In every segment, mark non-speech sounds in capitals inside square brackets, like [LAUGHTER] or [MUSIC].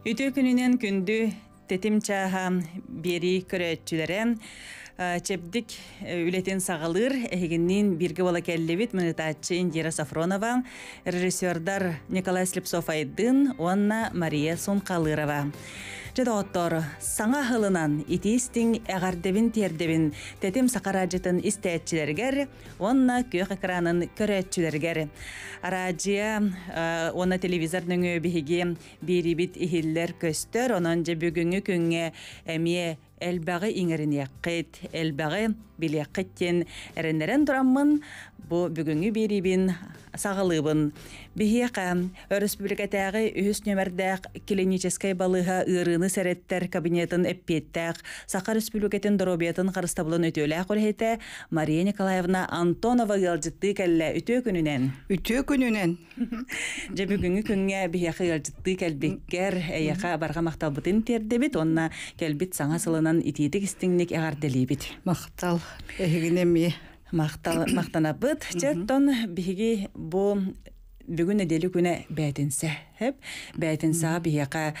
Үтө күнінен күнді тетим чаха бери көрөтчүлөрүн чепдик үлетин сагалыр эгинин бирге бола келлебит индира сафронова режиссердар николай слепцов айдын онна мария Сонқалырова. Жеда оттор, саңа хылынан итистин эгәрдевин тердевин, тетем сакаражытын истәчләргә, онна көй экранын көрәчләргә. Радия, э, онна телевизорның үбеге, бири бит иһиллер көстер, онан җе бүгенге көнгә әмие әлбәгы иңәрине яккыт, әлбәгы билиэккеттен эреннерен тураммын бу бүгүнгү бирибин сагалыбын республика республикатааги үһүс нөмердээх клинической балыга ырыны сэреттер кабинетін эппиэттээк саха республикатын доробиятын карыстабылын өтөөлээк олхете мария николаевна антонова ыалдьытты кэллэ үтөө күнүнен үтө күнүнен же [LAUGHS] бүгүнгү күнгө бихиэка ыалдьытты кэлбиккер эйяка барга макталбытын тердебит онна кэлбит саңа сылынан итиитик истиңник эгардилибит мактал эхигине ми мактанабыт жаттон бігі бу бүгүн эдели күнэ бээтинсе хэп бәйтин саа бияка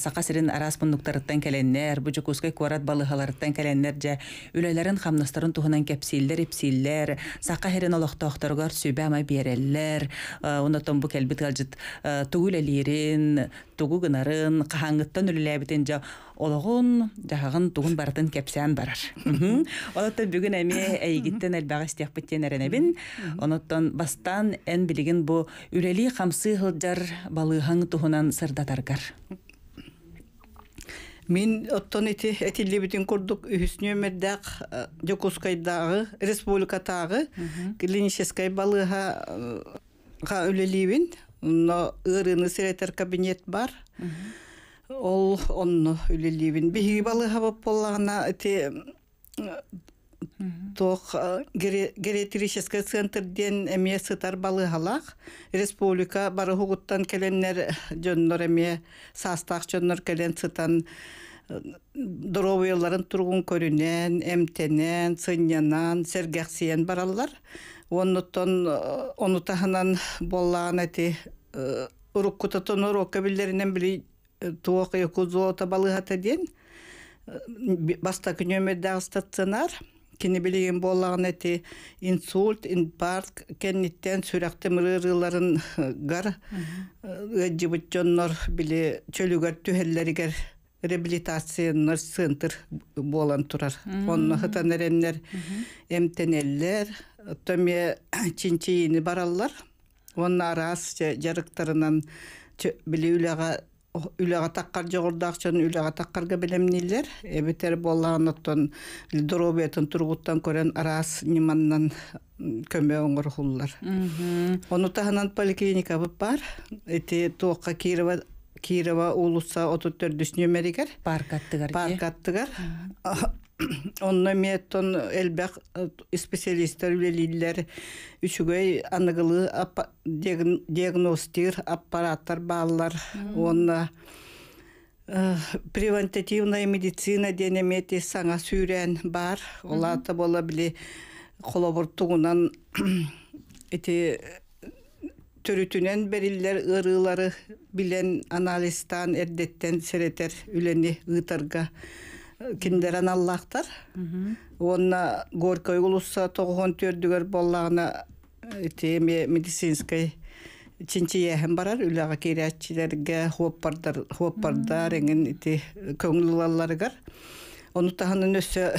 сака сирин арас пундуктарыттан келеннер бу жукускай куарат балыхаларыттан келеннер жа үлелерин хамнастарын тухунан кепсиллер ипсиллер сака херин олохтоохторгор сүйбе ама онотон бу келбит тугу гынарын кахаңыттан үлелебитин жа олоғун жахагын тугун барытын кепсян барар олоттон бүгүн эми эйигиттен элбага истиякбиттен бастан эн билигин бу үлели хамсыйылжар бал алыһаң туһунан сырдатаргар Мин оттон ити этиллибитин курдук үһүснөмердак э, жокускайдагы республикатагы клиническай балыга э, га үлелибин. Но ырыны сиретер кабинет бар. Ол онно үлелибин. Биһиги балыга боллагына эти э, тох э, геретрический центрден эме сытар балыгалах республика бары барыгуттан келеннер жөннөр эме састак жөннөр келен сытан здоровыйларын э, тургун көрүнен эмтенен сыннянан сергексиен бараллар оннуттон э, онутахынан боллаан эти уруккутатон урокка билдеринен били туок экузоота балыгата ден баста стационар кини билигин боллаган эти инсульт инфаркт кенниттен сүрәкте мырырыларын гар жыбытчоннор били чөлүгөр түһеллеригер реабилитациянар центр болан турар онно хытан эреннер эмтенеллер томе чинчиини бараллар онна араас жарыктарынан билүүлага үләғатаққар жоғырдақчын үләғатаққарға білемнелер эбетер болланыттан дробетын тұрғыттан көрен арас неманнан көмө оңор құлылар. Оны тағынан поликлиника бар Әте тоққа кирова кирова улуса отуттер дүснемеригер парк парк онно меттон элбэх специалисттер үлелиллер үчүгөй аныгылы диагностир аппараттар баалар онна превентативная медицина денемети саңа сүйрен бар олата бола били колобуртугунан эти төрүтүнөн бериллер ырылары билен анализтан эрдеттен серетер үлени ыытарга киндерен аллахтар онна горкой улуса тоғон төрдүгөр боллагына э, эми медицинский чинчиэхим барар үлага кириатчилерге хоппардар хоппардар эңин ити көңүлалларыгар онутаханын өсө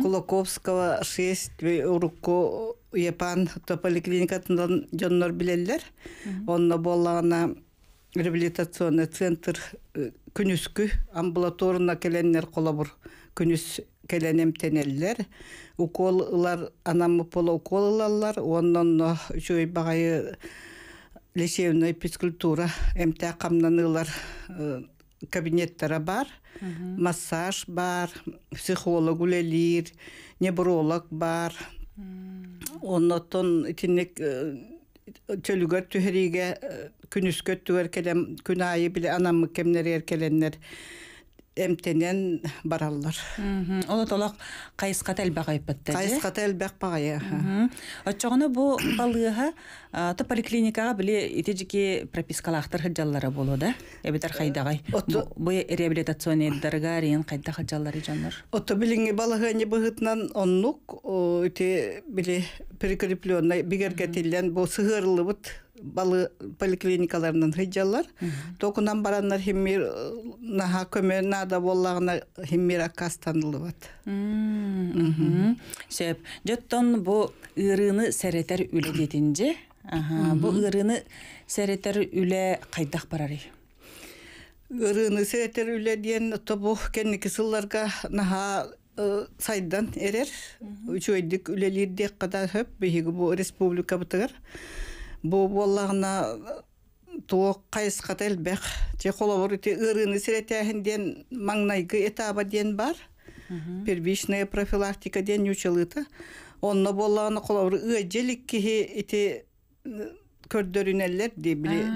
кулаковского шесть э, урукку япан поликлиникатынан жоннор билеллер онно боллагына реабилитационный центр э, күнүскү амбулаторна келеннер колобур күнүс келенем тенеллер укол ылар анамы пола укол ылаллар ондон чөй багайы лечебный физкультура эмте камнан ылар э, кабинеттері бар массаж бар психолог улелир невролог бар оннотон тинек э, төлүгөр түһэриге э, күнүскөттү эркелем күн айы биле анаммы кемнери эркеленнер эмтенен бараллар. Ол толак кайыска телбак айпытты. Кайыска телбак багая. Отчогону бу балыга аты поликлиникага биле итежики пропискалахтар хаджаллары болу да. Эбетер хайдагай. Э, бу реабилитационный даргарин кайда хаджаллары жаннар. Отто билинге балыга не быгытнан оннук, ите биле прикрепленный бу сыгырлыбыт балы поликлиникаларынан хыджаллар токунан бараннар химмир э, наха көмө нада боллагына химмир жоттон бу ырыны сәретер үле дединже бу ырыны сәретер үле кайдак барар ырыны сәретер үле диен тобу кенники сылларга наха э, сайдан эрер үчөйдик үлелирдек кадар хөп бу республика бытыгар бу боллагына э, тоок кайыската элбек же колобор ити ырыны сиретяхин ден маңнайгы этаба ден бар первичная профилактика ден үчылыты онно боллагына колобор ити көрдөрүнеллер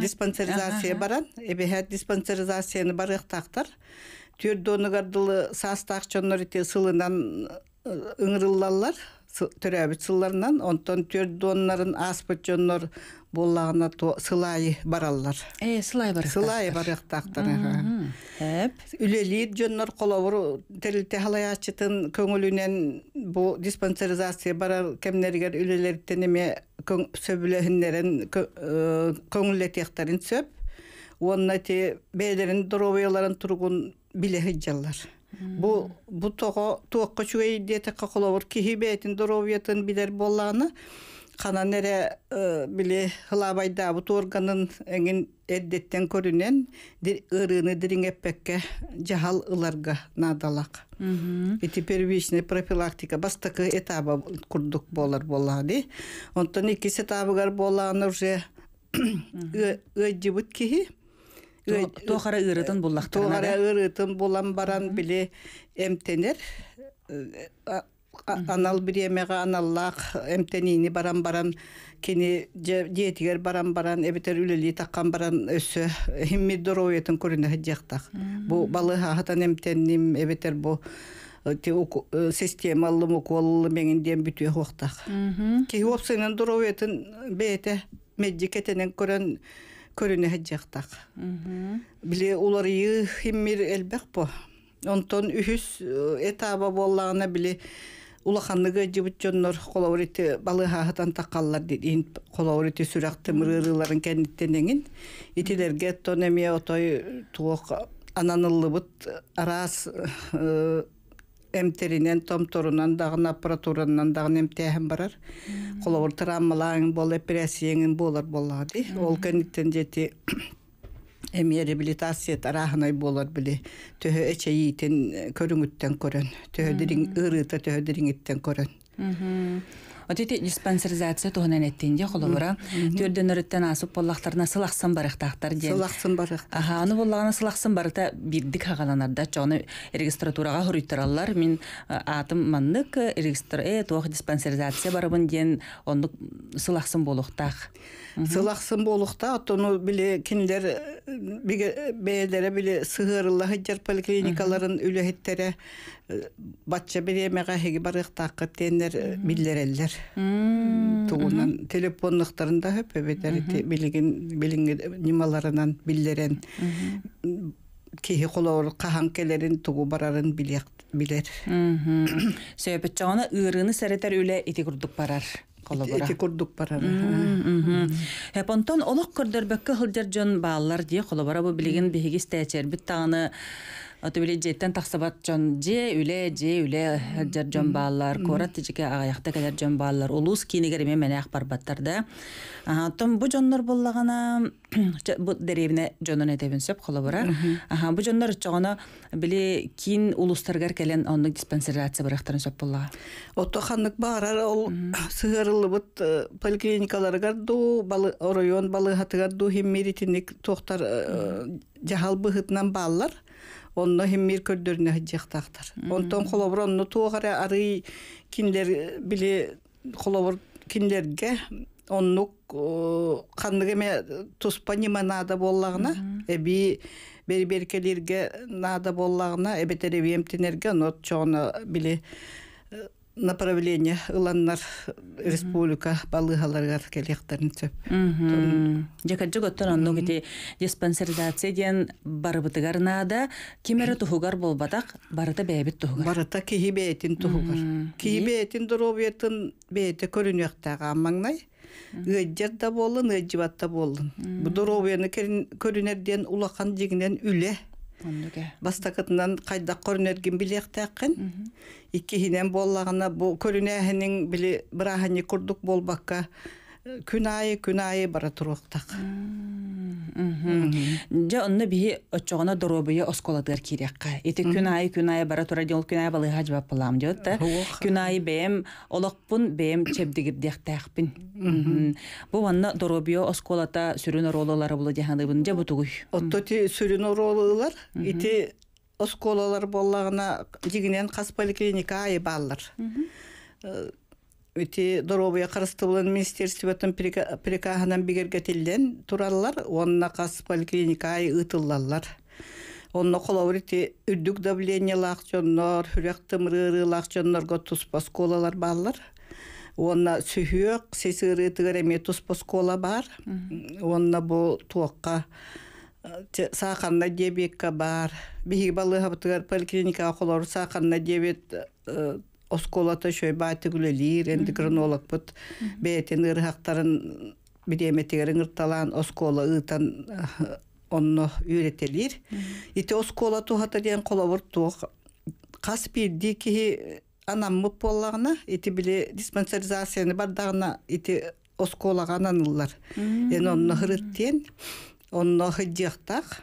диспансеризация баран эбеха диспансеризацияны барыктактар түрдөнүгардылы састақ ити сылынан э, ыңрыллалар төрәбіт сылларынан, онтон төр донларын аспыт жоннор боллағына сылай бараллар. Э, сылай барық. Сылай барық тақтары. Әп. Үлелейд жоннор қолауыр тәрілте халай ачытын көңілінен бұл диспансеризация барар кемнергер үлелерден еме сөбілігіндерін сөп. Онна те бәйлерін дұрубайларын тұрғын жаллар. Бу бу тоо туокко чуэй дете коколовор кихи бетин здоровьетин билер болланы хана нере биле хылабайда бу органын эңин эддеттен көрүнен дир ырыны дириңеппекке жахал ыларга надалақ И первичная профилактика бастакы этабы курдук болар боллады. Онтон икис этабыгар болланы уже өйдибут кихи тохара ырытын буллак тохара ырытын болам баран білі эмтенер э, анал биремеге аналлақ, эмтенини баран баран кені диетигер баран баран эбитер үлели таққан баран өсө химми здоровьетин көрүнө жактак бу балы хатан эмтенним эбитер бу э, э, системалы муколлы меңинден бүтү хоктак кихи опсынын здоровьетин бээте көрөн көрүнө хаджактак биле уларыйы химмир элбек бо онтон үһүс э, этаба боллагына биле улаханныгы жыбытчоннор колобурити балыхаахытан такаллар дин колобурити сүрак тымырырыларын кенниттенеңин итилерге тон эмие отой туок ананыллыбыт араас э, э, эмтеринен томторунан дагын аппаратуранан дагын эмтээхин барар колобур травмалаң бол операцияңын болар болады ол кенниттен жети эми реабилитация тарахынай болар били [COUGHS] төһө эче ийитин э, көрөн төһө дириң ырыта дириңиттен диспансеризация тоғын әнеттенде құлығыра, түрден өрөттөн асып боллактарына сылаксын барыктактар ден. Сылаксын барык. Аха, аны боллагына сылаксын барыта бирдик хагаланарда жоны регистратурага хуруйтораллар. мен э, атым маннык э, регистр э, диспансеризация барыбын ден ондук сылаксын болуктак. Сылаксын болукта отону биле киндер биге бээлере Батчабеле мәгәһе ги бар якта кәтеннәр миллер әлләр. Тугынан да хәп бетәр ди билеген нималарынан биллерен. Кеһи кулавыр кахан келерин тугы барарын билек билер. Сәбәп чана үрыны сәрәтәр үле ите күрдүк барар. Ите күрдүк барар. Хәп онтан олоқ күрдәр бәккә хәлдәр җан балалар ди кулавыр бу билеген биһиге истәчәр. Бит таны Отыбеле жеттен тақсабат жон же үле же үле жар жон баалар, корат тижеке аяқта келер жон баалар. Улус кинигер мен мен аяқ барбаттар да. Тон бу жоннор боллагана [COUGHS] бу деревне жонун этебин сөп қолы бұра. Аха бу жоннор чоғана биле кин улустаргар келен онны диспансерация бырақтарын сөп боллага. Отто ханнык барар ол [COUGHS] сыгырылы э, поликлиникаларга ду балы район балы хатыга ду химмеритиник тохтар э, жахал онно химмир көрдөрүнө хаджактактар онтон холобур онно туохара ары киндер били холобур киндерге оннук ханнык эме туспа нима наада боллагына эби берберкелирге наада боллагына эбетеребиемтинерге онот чооно били направление ыланнар республика балыгаларга келектерин төп жакаджы көттөн онногити диспансеризация диэн барыбытыгарнаада кимере тухугар болбатак барыта бээбит тухугар барыта кихи бээтин тухугар кихи бээтин дуробиэтин бээте көрүнүяктага аммаңнай ыйдер да болын ыйдибат да болын бу дуробияны көрүнер диэн улахан үле Бастакытынан кайда көрнөргүн билектакын. Икки хинен боллагына бу көрүнәһинең били бирахани курдук болбакка күн айы күн айы бара туруктак жа онна бии оччогона доробуя осколатыгар кирякка эти күн айы күн айы бара тура ол күн айы балыга жабап булам диот да күн айы бээм олокпун бээм чебдигип бу ванна доробуя осколата сүрүн орололары булу диханыбын же бутугуй оттоти сүрүн оролуулар ити осколалар боллагына жигинен кас поликлиника айы баалар үти доробуя карыстыбылын министерствотун прикахынан бигергетилден тураллар онна кас поликлиника ытыллаллар онно коловрити үрдүк давление лакчоннор хүрөк тымрыры лакчоннорго сколалар баалар онна сүйек сесыры туспа скола бар онна бул туокка саақанна диабетка бар биһиги балыһабытыгар поликлиникага колор саақанна диабет осколата шөйба баты лир, енді гранолог бут бәйтен ырхактарын бідеметтерін ырталан оскола ытан онно үйретелер. Ите оскола туғата деген қолавыр туық. Қас бірді анам мып боллагына ити біле диспансеризацияны бардағына ити осколаға ананылар. Ен онно ғырыттен, онны ғыддияқтақ,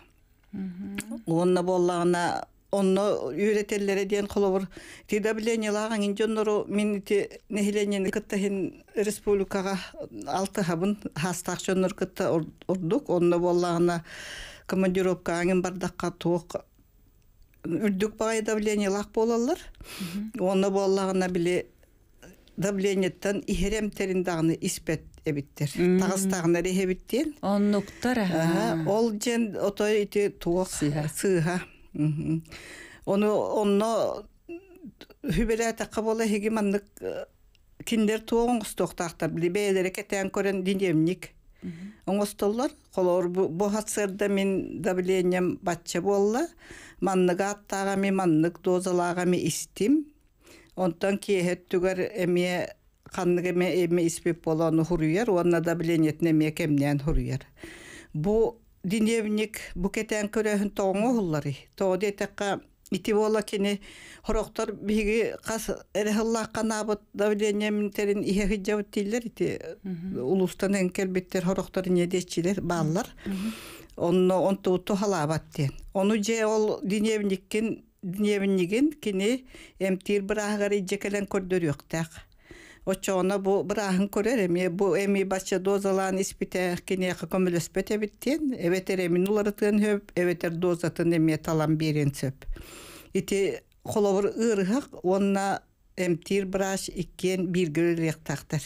онно боллагына онно үйретеллере диэн холобур тидаблениялагаң инжоннору мен ити нехиленени кыттахин республикага алты хабын хастаахчоннор кытта урдук онно боллагана командировка аңын бардакка туок үрдүк багай давлениялак болалар онно боллагана биле давлениеттен ихерем терин испет эбиттер. Тагыстагына рехебиттен. Оннуктар. Ол жен отой ити туок сыйха. Оны онно хүбеле таққа бола хиги маннык э, киндер туоң стоқтақтар билбелере кетен көрен динемник. Оңостоллар колор бу хатсырда мен давлением батча болла. Манныга аттага мен маннык дозалага мен истим. Онтан киехеттүгер эмие қанныға ме эми испеп болону хуруяр, онна давлениетне мекемнен хуруяр. Бу динебник букетен көрөһүн тоңу хуллары. Тоди текка ити бола кини хороктор биги кас эрехлах канабыт давление минтерин ихе хиджабыт тиллер ити улустан энкер биттер хороктор недечилер баллар. Онно он туту халабат ден. Ону же ол динебниккин динебнигин кини эмтир бираагар ижекелен көрдөрүктак очоона бу бырааһын көрөр эми бу эми бача дозалаан испите кинеха көмөлөспөт эбиттен эбетер эмин уларытын хөп эветер дозатын эми талам берин сөп ити холобур ырыхак онна эмтир браш иккен биргүрек тактар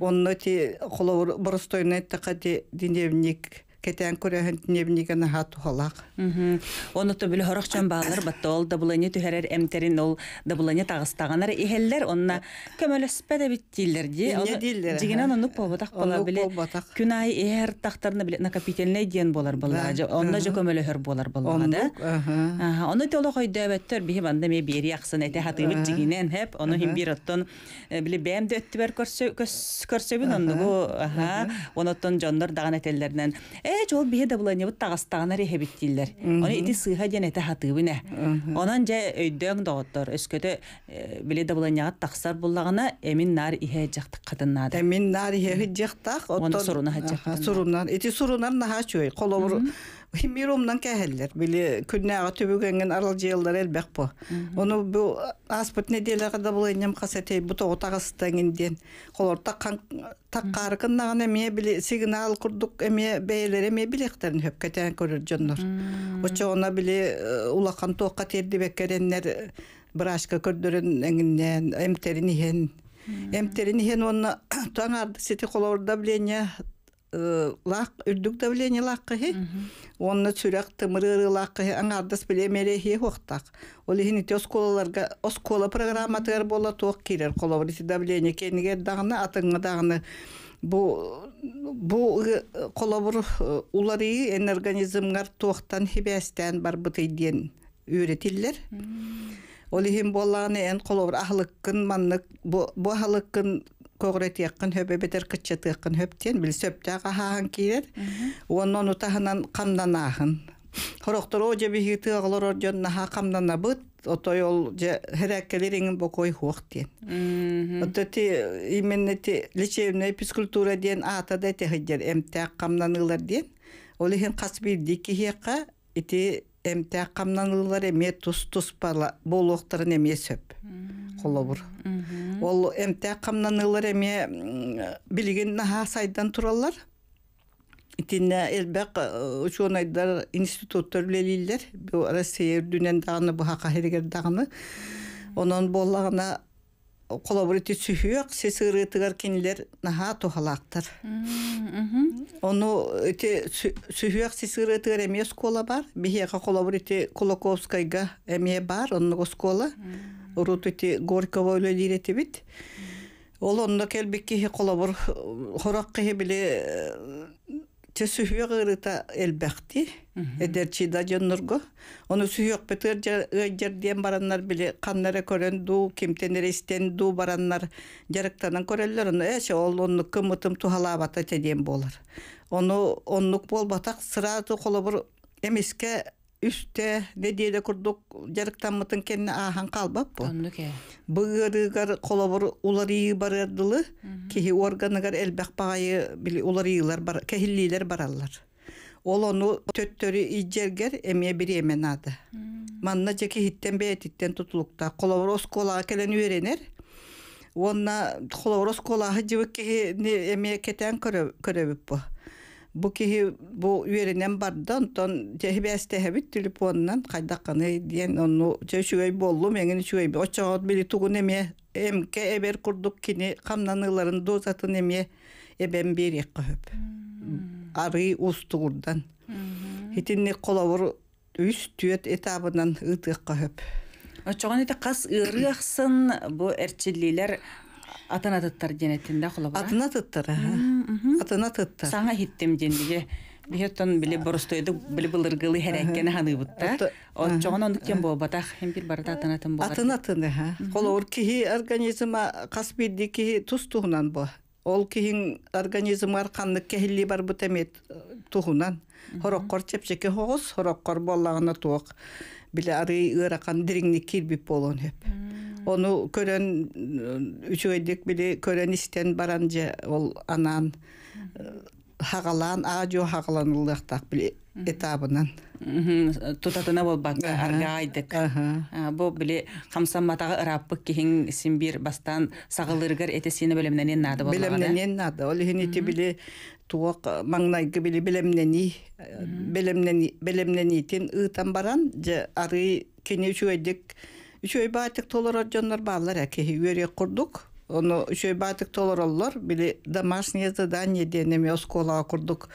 онно ти холобур боростойнайтака диневник кетен көрәһен нибенеге на хат халак. Мм. Оны төбел һорохчан балар, батта ул да булай төһәрәр эмтерин ул да булай не тагыстаганнар иһәлләр онна көмәлеспәдә бит диләр ди. Дигән аны повадак була биле. Күнай иһәр тахтарны биле на капитальне дигән булар була. Онна җа көмәле һәр булар булмады. Аһа. Аны төлә хой дәвәттер би һәм ме бер яхсы нәтә хатыбит дигән һәп аны һим бер аттан э, биле бәм дә өттү көрсә көрсә бин аны. Аһа. Оны тон җандар даган әтәлләрнән э, жол бие да буланы бут тагастагына рехебиттиллер. Оны ити сыйга жен эте хатыбына. Онан же өйдөң э, доктор өскөтө э, биле да буланы таксар буллагына эмин нар ихе жактык катынна. Эмин нар ихе жактак, оттор суруна жактак. Сурунан, ити сурунан наха чөй, колобур Химирумнан кәһәлләр. Биле күннәгә төбөгәнгән арал җыелдар әлбәк бу. Оны бу аспыт неделяга да бул инем хасәтей бу тогытагыстан инден. Холорта кан таккаркыннагына ме биле сигнал курдук эме бәйләре ме билектәрен хөп кетән күрер җоннар. Очона биле э, улакан тоққа терди бәккәреннәр э, брашка көрдөрөн эңиннән эмтерин иһен. Эмтерин иһен оны [COUGHS] таңарды сети холорда билене Э, лақ үрдүк давление лаққыһы онны сүрәк тымырыры лаққыһы аңардас хе хоқтақ ол те оскола программатыгар бола тоқ кирер колобриси давление кениге дағына, атыңы дагыны бу бу колобур э, э, улары эн организмгар тоқтан хибестен бар бытыйден үйретілдер ол ихин боланы эн колобур ахлыккын маннык бу когретиэккин хөбөбетер кыччатыаккин хөптен бил сөптаак ахаахан киилер онон утахынан камданаахын хорохторо же бихитыаглор ордьоннаха камданабыт отой ол же хереккелериңин бокой хуох диен вот эти именно эти лечебная физкультура диен атада этехидер эмтеак камданылар диен ол ихин кас бирдики хиэкка ити эмте ылар эме тус тус бала болуктарын эме сөп колобур ол эмте ылар эме билигин наха сайдан тураллар тине элбек ученыйдар институттар билелилер россия үрдүнен дагыны бу хака херегер дагыны онон боллагына колобурити сүхүөк сесырытыгар кинилер наха тухалактар. Ону эти сүхүөк сесырытыгар эме скола бар. Бихека колобурити Кулаковскайга эме бар, онну школа. Урут эти Горького эле дирети бит. Ол онно келбекки колобур хорак кыһы биле че сүхүе кырыта элбэхти эдерчи да жоннорго ону сүхүөк бетер жерден бараннар биле каннара көрөн дуу кимтенер истен дуу бараннар жарыктанан көрөллөр ону эше ол оннукка мытым тухалаабата теден болар ону оннук болбатак сыраату холобур эмиске үстә недеде курдук мытын кенне ахан калбаппы быгырыгар колобор уларыы барардылы кихи органыгар элбек багайы били уларыылар бар кехиллилер бараллар ол ону төттөрү ижергер эме биремен ады манна жеки бе беэтиттен тутулукта колобор осколага келен беренер онна холорос колаһы жыбыккеһи эмие кетен көрөбүппү бу киһи бу үеренен барда онтон жебиэстеһебит телефоннан кайдакканы диэн онну чөчүгөй боллу меңин үчүгөй очоот били тугун эмие эмке эбер курдук кини камнаныларын дозатын эмие эбен берек көһөп ары устугурдан хитинни коловур үс түөт этабынан ытык көһөп очоон эте кас ырыахсын бу эрчилилер атана тыттар денетин да кулабара атына тыттар атына тыттар саңа хиттем дендиге Бихеттон биле боростойды биле былыргылы хәрәккәне ханыйбыт Ол чоғын ондыктен бо батах хем бир барда атынатын болар. Атынатын, ха. Кол ор кихи организма кас бирди кихи бо ол киһин организм арқаны кехилли бар бутемет э, тухунан хороккор чепчеке хогус хороккор боллагына туок биле ары ыаракан дириңник келбіп болуын хеп Оны көрен э, үчөйдик біле көрен істен баран же ол анан хағалан аажо хағаланылдақтақ бил этабынан тутатына болбакка арга бо бу биле камсамматагы ыраппык кихин симбир бастан сагылыргар эте сени белемненен нады болбагы белемненен нады ол хинити биле туок маңнайгы биле белемнени белемнени белемненитин ыытан баран же ары кини үчөйдик үчөй баатык толорор жоннор баалар әкеи үйөрө курдук Onu şöyle batık tolorollar. Bili домашнее задание денеме оскола курдук.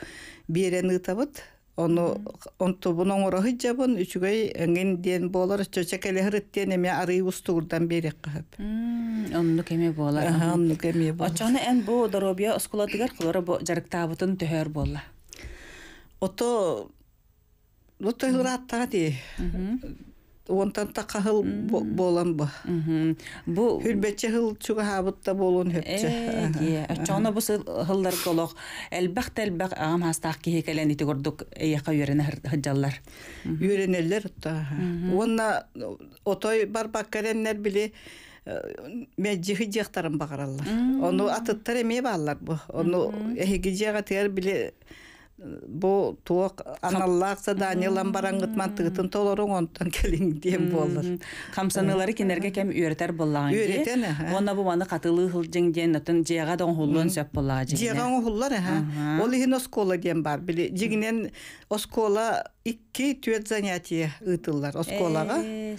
Берен ытабыт. Onu onto bunun orahı jabın üçügey engin den bolar çöçek ele hırıt deneme arayı usturdan beri qıhıp. Onu kemi bolar. Aha, onu kemi онтан тақахыл болан ба. Бу Хүлбәтче хыл чуга хабытта болон хөтче. Э, очоно бу хыллар голох. Әлбәхт әлбәк агам хастак ки хекәлән ите гордук яка йөренә хәҗаллар. Йөренәлләр та. Онна отой бар баккареннәр биле мәҗиһи дияктарын багараллар. Оны атыттар эме баллар бу. Оны эхиге дияга тигәр биле бу туок аналлаак заданиялан бараңгытман тыгытын толоруң онтон келиң диэн буоллар камсанылары кинерге кем үйрөтер буллаган үйрөтен онна буманы катылы хылжың диэн отун жеага доң хуллун сөп буллаган жеага оңхуллар ол ихин оскола бар били жигинен оскола икки түөт занятие ыытыллар осколага э,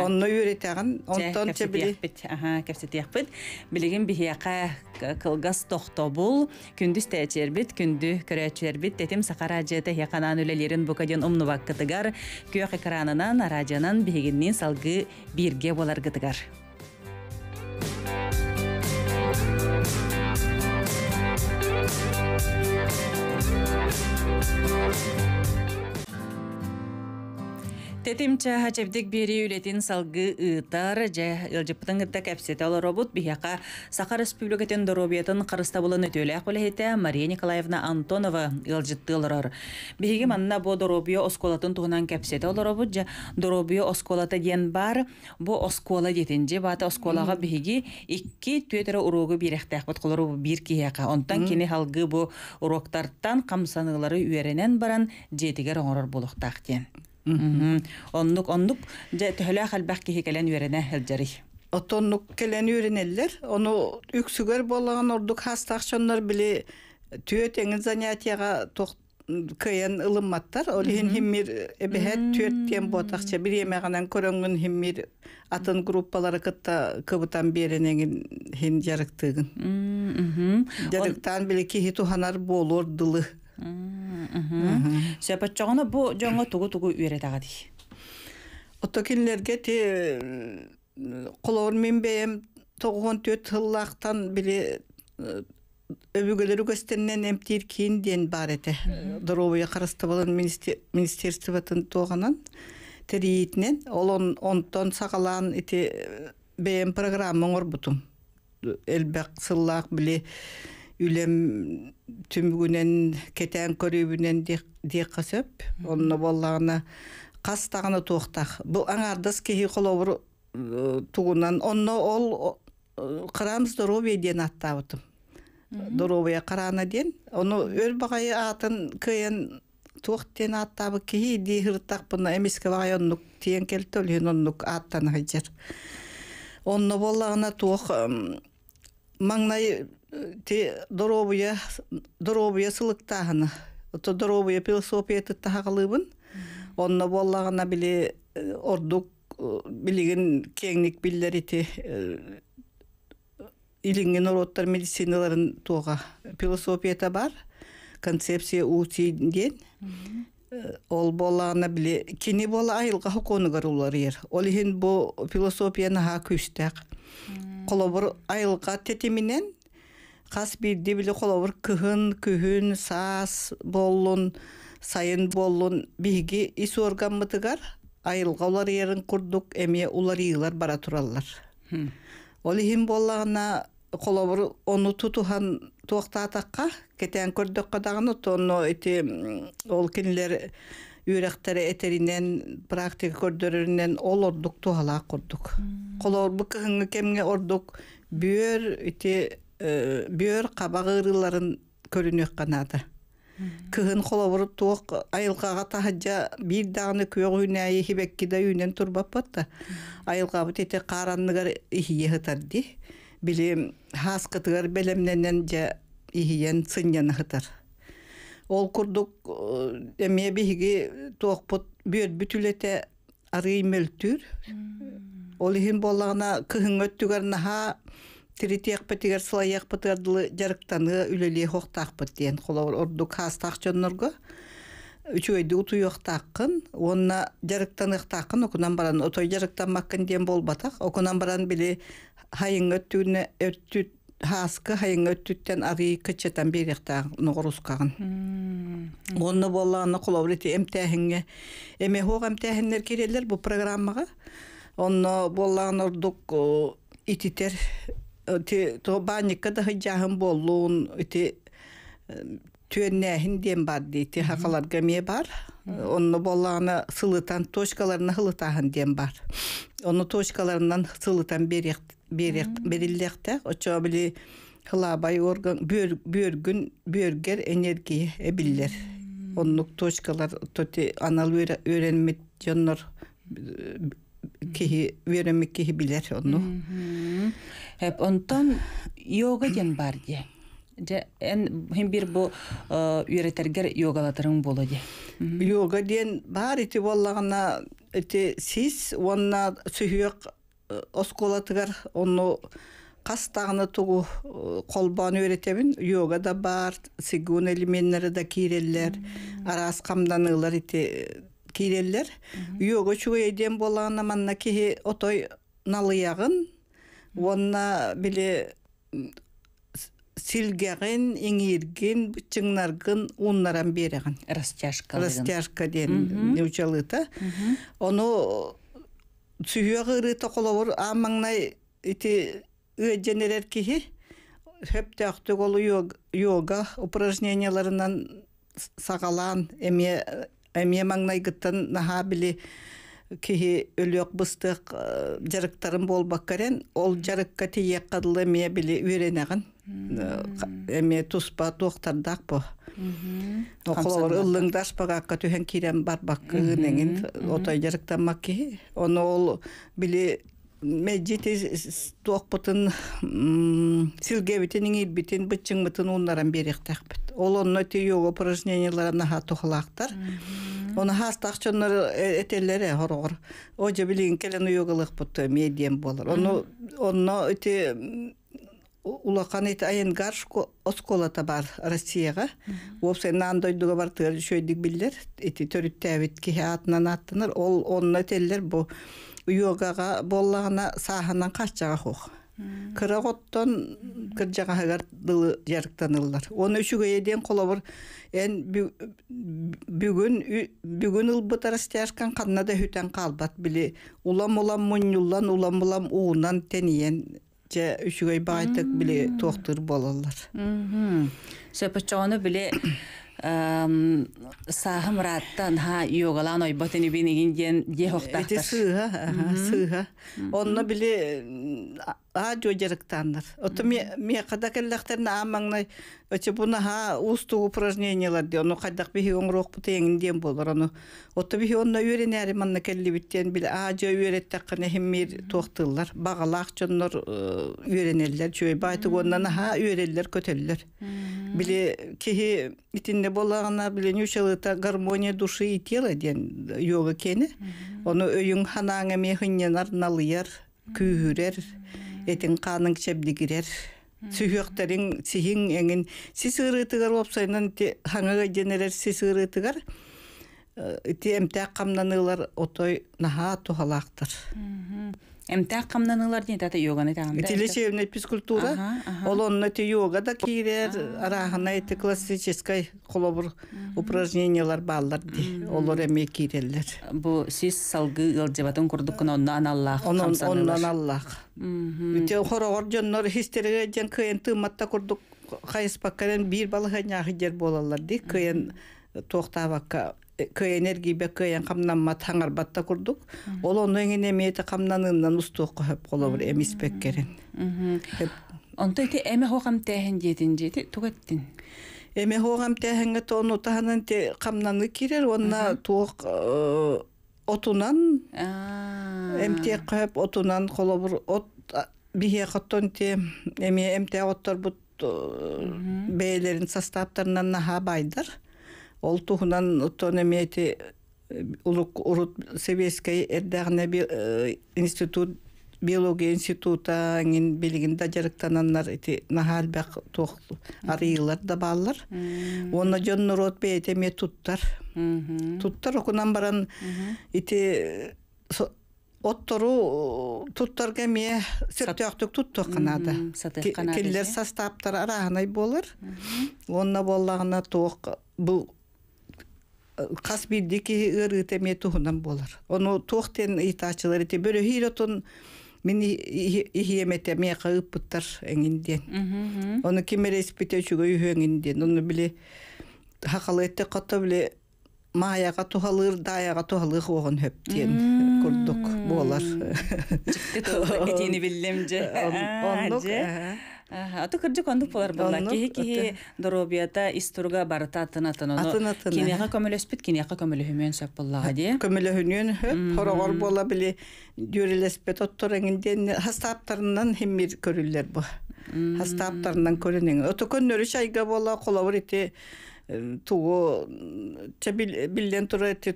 онно үйрөтөгөн онтон чебилипит аха кепсетиякпит билигин бихияка кылгас тохтобул күндүз тээчербит күндү көрөөчүлербит тетим сакара жете яканан үлелерин букаден умнубаккытыгар күйөк экранынан радионан бихигиннин салгы бирге боларгытыгар Thank Тетимче хачевдик бери үлетин салгы ыытар же ылжыптың ытта кәпсете олар робот бияка Саха доробиятын қырыста болын өтөлі ақулахете Мария Николаевна Антонова ылжытты оларар. Беге манна бо доробия осколатын туғынан кәпсете робот доробия осколата ген бар бо оскола детинже бата осколаға биги икки төтірі урогы беректі ақпыт қолыру бір кияқа. Онтан кини халгы бо уроктартан қамсанылары үйеренен баран жетигер оңырар болуқтақ Оннук оннук же төһөлөөх албах киһикелен үөрэнэ элжери. Отоннук келен үйренеллер. Ону үксүгөр болгон ордук хастахчоннор били түйө теңин занятияга кыйын ылымматтар. Олин химмир эбеһет түйөрттен ботакча бир емегенен көрөнгүн химмир атын группалары кытта кыбытан беренеңин хин жарыктыгын. Жарыктан били кихи туханар болор сөп спөчогун бу жөнгө тугу тугу үрет агади отокинлерге ти колоор мен беэм тоггон т сылактан били өбүгөлөүкөстеннен мтииркинен баары те э, доровый карастыбн министерствотун тууганнан терииитинен олон онтон сагалаан ити э, бм программаңор бутум элбек сыллаак били үлем түмүгүнен кетен көрүүбүнен кысып онно боллагына кастагына туохтах бу аңардыс кихи холобур э, тугунан онно ол э, кырам здоровье ден аттабытым здоровье карана ден ону өр багай атын кыен туох ден аттабы кихи дихыртак буна эмиске багай оннук тиен келтөлүн оннук аттан хайжер онно боллагына туох маңнай те доробуя доробуя сылыктаһына то доробуя философия тыттахагалыбын онно били ордук билигин кеңник те, илинген ороттар медициналарын туга философията бар концепция утиден ол боллағына били кини бола айылга хоконугар ер ол ихин бу философияны ха күстак колобур айылга тетиминен Қас бирди биле колобур кыһын, күһүн, саас боллун, сайын боллун биги ис орган айылга улар ерин курдук, эми улар ыйлар бара тураллар. Ол иһин боллагына колобур ону тутухан туактаатакка кетен көрдөккө дагыны тонно эти ол кинилер үйрәктәре этеринен практика көрдөрүнен ол ордук тухала курдук. Колор кемге ордук бүөр ити Э, бүйөр қабағы ырыларын қанады. канаада кыһын холобуруп айылқаға айылкаага таһаджа даны дагыны күөк үйнээи хибеккида үйүнен турбаппат да айылкаабы тете кааранныгар ихиехытарди били хааскытыгар белемненен же ихиен сыньяны хытар ол курдук э, эмие биһиги туохпут бүйөр бүтүлете арыймөлтүр ол ихин боллагына кыһын өттүгер наха Тиритек патигер слаяк патырлы жарыктаны үлеле хоқтақ патен холор орду кастақ жоннорго үчөйдү утуйок таккын онна жарыктанык таккын окунан баран отой жарыктан маккын дем болбатак окунан баран били хайын өттүүнө өттү хаскы хайын өттүттен арый кычетан беректаг ногорускагын онну болланы колобрити эмтехинге эме хог эмтехиндер келелер бу программага онно боллан ордук э, ититер ти тобаника да хаджахан боллун ити түөннәһин диэн бар ди ити хакалар гаме бар онну боллаана сылытан точкаларына хылытаһын диэн бар ону точкаларынан сылытан берек берек берилдех да очо били хылабай орган бөр бөргүн бөргер энергия эбиллер онну точкалар тоти анал өрөнмит жоннор киһи үөрэммик киһи билер онну Эп онтон йога ден бар ди. Же эн хим бир бу үйрәтергер йогалатырың болы ди. Йога ден бар ити боллагана ити сиз онна сүйөк осколатыгар онну кастагыны тугу колбаны үйрәтемин. Йога да бар, сигун элементтери да араас араскамданылар ити киреллер үйөгө чугу эдем болаана манна кихи отой налыягын вонна биле силгягын эңиргин бычыңнаргын уннаран берегин растяжка растяжка ден учалыта ону сүйөг э, ырыта колобур амаңнай ити ыэдженерер кихи хөптөктүк йога упражненияларынан сағалан эме Әме маңнайгыттан наха білі кихи өлөк быстык э, жарыктарын болбаккарен ол жарыкка тие кадылы эме били үйренеген э, эме туспа токтардак бо околор ыллыңдашпагакка түһен кирен барбаккыынеңин отой жарыктанмак кихи ону ол били меджити туокпутун силгебитин иңирбитин бытчыңбытын уннаран бериктакпыт олонно түйүг упражненияларынаха тухалаактар хаст астақчоннар э, этеллере хорогор. О же билин келен уйугылык бутту э, медием болор. Ону онно эти улакан эти гаршко оскола бар Россияга. Вовсе нандойдуга бар тыр шөйдик биллер. Эти төрүттәбит ки атынан аттыныр. Ол онно этеллер бу уйугага боллагына саханан каччага хох кыра оттон кыр жагагар дылы жарыктаныллар оны үчүгөйе ден колобур эн бүгүн бүгүн ылбытар стяжкан канна да хүтен калбат били улам улам муньюллан улам улам уунан тениен же үчүгөй баайтык били токтур бололлар сөпөчоону били саһым раттан ха йогалан ойботыны бинигин ден дехохтахтар. Эти сыга, сыга. Онно а Өте бұны ха ұсту упражнениялар де, оны қайдақ бігі оңырық бұты еңінден болыр, оны отты бігі онына үйрен әрі манна кәлі біттен біл ажа үйреттақ қана хеммер тоқтылар, бағалақ жонлар э, үйренелер, жөй байты оннан ха үйрелер көтелер. Біле кехи итінде болағына білен гармония души и тела ден йога кені, оны өйін ханаңа мехінен арналыяр, күйірер, етін қаның чәбдігірер, сүйүөхтерин сихин эңин сисырытыгар опсайнан хаңага денелер сисырытыгар ти эмтээк камнанылар отой наха тухалаактар Эмте аққамнанылар не тата йоганы тағамда? Телечевная физкультура. Олонна те йога да кейрер, арағына эти классической қолобыр упражнениялар баллар де. Олар бу сиз Бұ сіз деп ғылжебатын күрдікін онна аналлақ қамсанылар. Онна аналлақ. Үте хорогор жоннор хистерге жен кыен тыматта күрдік қайыспақкарен бір балыға няғы жер болалар де. Кыен тоқтабаққа кы энергии бе кы ян камнан ма таңар батта курдук ол ону эңене мете камнаныннан устук кып колобур эмис беккерин онто эти эме хогам тehen жетин жети тугеттин эме хогам тehenge тону таханын те камнаны кирер онна туок отунан эмте кып отунан колобур от бихе коттон те эме эмте оттор бут бээлерин составтарынан наха байдыр ол туһунан оттон эмиэти э, улук урут советской эрдагына э, институт биология института ңин билигин да жарыктананнар ити нахалбак туох арыйлар да баалар оны жон нурот бейт эме туттар туттар окунан баран ити э, оттору туттарга ме сөптөктүк туттук канада киллер составтар араханай болар онна боллагына туох бул қас билдики ырытеме туһунан болар. Ону тохтен итаачылар ите бөрө хиротон мен ихиемете ме кыып буттар эңинден. Ону кимерес пите чугой хөңинден. Ону биле хакалетте кото биле маяга тухалыр даяга тухалыр хогон хөптен курдук болар. Чыкты тохтен же Ондук аты кырдьык ондук болар булла кихи кихи доробията истурга барыта атын атын ону кинияка көмөлөспүт кинияка көмөлөһүмөн сөп ди. дие көмөлөһүнүөн хөп хорогор буола били дүрелеспет оттореңинден хастааптарынан бу айга туу билден тура эти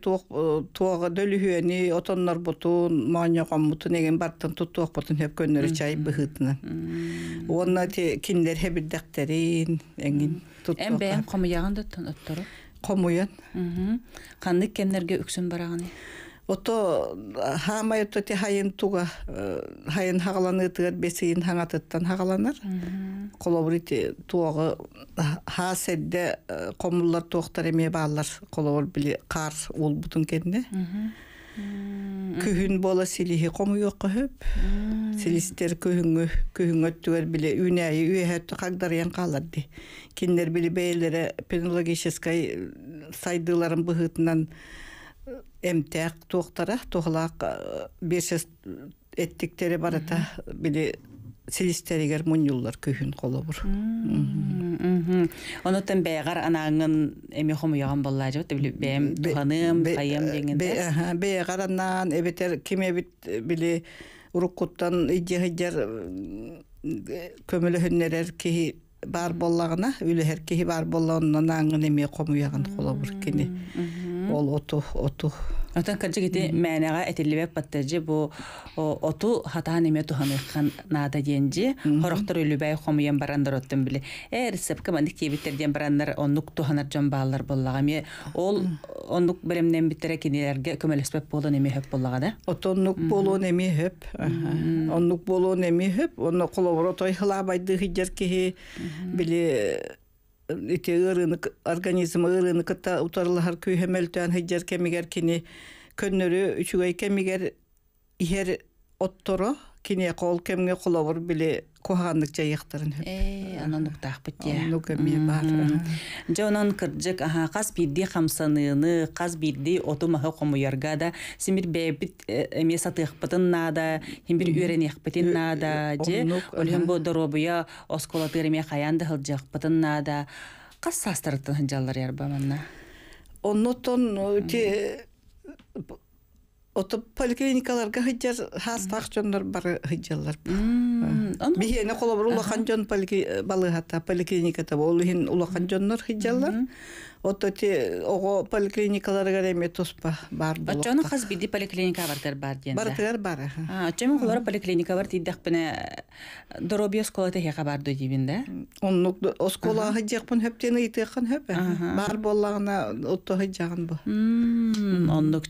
туага дөлүхүөни отоннор бутун мааньо коммутун эген бартын туттуок бутун хеп көннөрү чай быхытынан онна ти киндер хебирдектерин эңин эм бээн комуяган да оттору комуян канны кемнерге үксүн бараганы Ото хамай то хайын туга хайын э, хагаланы тыгар бесейин хаңатыттан хагаланар. Колобрити туагы ха седде э, комуллар токтар эме баалар колобор били кар ул бутун кенде. Күһүн бола силихи кому жок көһөп. Силистер күһүнгө күһүнгө түгөр биле үнәйи үйәһәт хагдар ян калар ди. Киндер били бейлере пенологическай э, сайдыларын быһытынан эмтек туоктара тухлак э, бешес эттиктери барата били силистеригер муньюллар күйүн колобур онутан бээгар анааңын эми хомуяган боллаа жебет били бээм туханым кайым дегенде бээгар анаан эбетер ким эбит били уруккуттан идехидер көмөлөһүннерер киһи бар боллагына үлэһер киһи бар боллагынан анааңын эми хомуяган колобур кини ол оту оту отон кыржыгити мээнага этилибек бу оту хатаан неме туханыкан наада диэнжи хорохтор барандар оттун биле э барандар оннук туханар жомбаалар буллага эми ол оннук билемнен биттере кинилерге көмөлөспөп болон эми хөп буллага да отоннук болон оннук болон ити ырынык организм ырынык та утарлар күйһемелтөн хыджер кемигер кини көннөрү үчүгөй кемигер ихер отторо кине кол кемге кулабыр били кохаганнык жайыктарын э анан уктаахпыт нукеме бар же онон кырдьык аха кас бирди хамсаныны кас бирди оту махы комуярга да симир бэбит эме э, сатыахпытын наада химбир үөренеахпытын э, наада э, же олем бо доробуя осколатыр эме хаянды хылжыахпытын наада кас састырытын жаллар ярбаманна оннотон те Отып поликлиникаларга хыджар хастах жоннор бар хыджаллар. Бихене колобур улахан жон балыгата поликлиниката болуин улахан жоннор хыджаллар. Отто те ого поликлиникаларга реме тоспа бар болот. Ачаны хас биди поликлиника бартер бар ден. Бартер бар. А, ачаны поликлиника бар тиддак бене доробия скола те хабар до да Оннук оскола хыджак бун хептен итехан хеп. Бар боллагына отто хыджаган бу. Оннук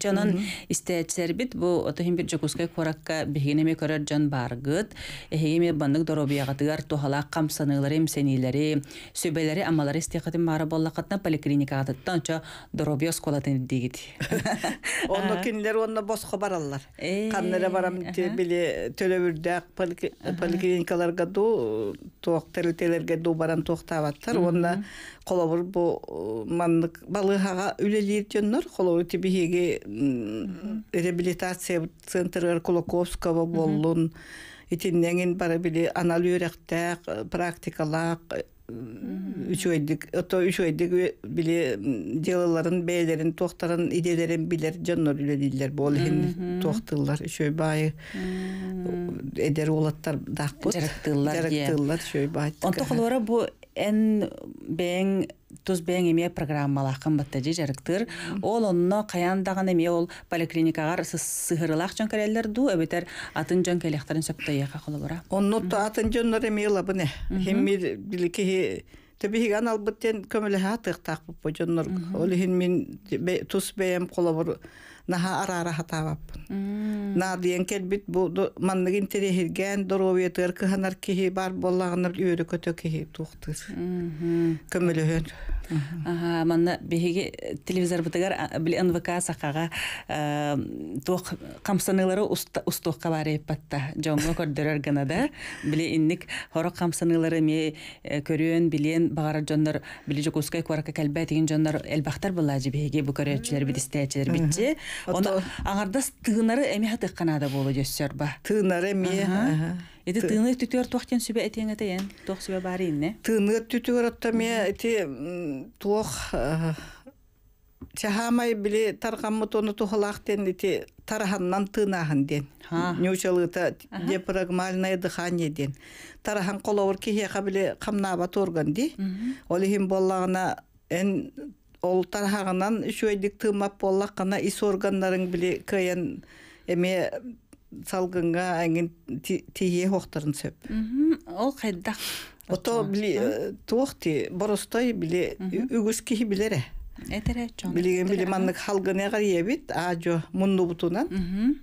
исте сербит бу бир жокускай коракка бигинеме көрөр жан баргыт, эхеме баннык доробиягатыгар кам камсанылары эмсенилери, сөбелери амалары истехатын мары боллакатна поликлиника атыттан чо доробиос колатын дигит. [LAUGHS] Онно кинлер онно бос хабарлар. Каннера э, барам биле төлөбүрдө поликлиникаларга ду токтерлерге ду баран токтабаттар. Онда холобур бу маннык балыхага үлелир дөннөр холобур тибиһиги реабилитация центры Кулаковского боллун итиннеңин бара били аналюрехтәк э, практикалак э, үчөйдик ото үчөйдик били делаларын бәйләрен тохтарын иделерин билер жоннор үлелилер бол хин тохтылар үчөй бай эдер улаттар дакпут жарактылар жарактылар үчөй бай онто холора бу эн бээн туз бээн эме программалахын батта же жарыктыр ол онно каяндаган эме ол поликлиникагар сыхырылах жон керелер ду эбетер атын жон келехтерин сөптөйяка холобура оннотто атын жоннор эме лабыне хемми билики Тебихиган албыттен көмөлөһө атыктак бу жоннор. Ол хин мен тус бэм колобур наха арара на наадыйан келбит буду манныгин терехирген доровиетыр кыханар кихи бар боллагынар үйөрү көтө кихи туктыр көмөлөһөн ага манна беһиги телевизор бытыгар били нвк сакага туох камсанылары устуохка барыппатта жоңго көрдөрөр гана да били инник хорок камсанылары ме көрөн билен багара жондор били жокускай куарка келбе деген жондор элбахтар буллажы беһиги бу көрөөчүлөр бит истээчилер битчи Оны аңардас тыынары эми хатык да болу жөссөр ба. Тыынары эми. Эти тыыны түтөр тохтен сүбө этең этен, тох сүбе бар инне. Тыыны түтөр атта ме эти тох Чахамай биле тарқаммы тоны тухалақтен дете тараханнан тынахан ден. Нючалыта диапрагмальное дыхание ден. Тарахан қолауыр кехе біле қамнаба торган де. Олихим боллағына ән ол үш үшөйдік тымап боллақ қана іс органдарын білі көйен әме салғынға әңгін тие хоқтарын сөп ол қайдақ ото биле э, туохти боростой биле үгүс кихи билере этере ә. чон билеген биле маннык халгыне гариебит мұнды бұтынан. бутунан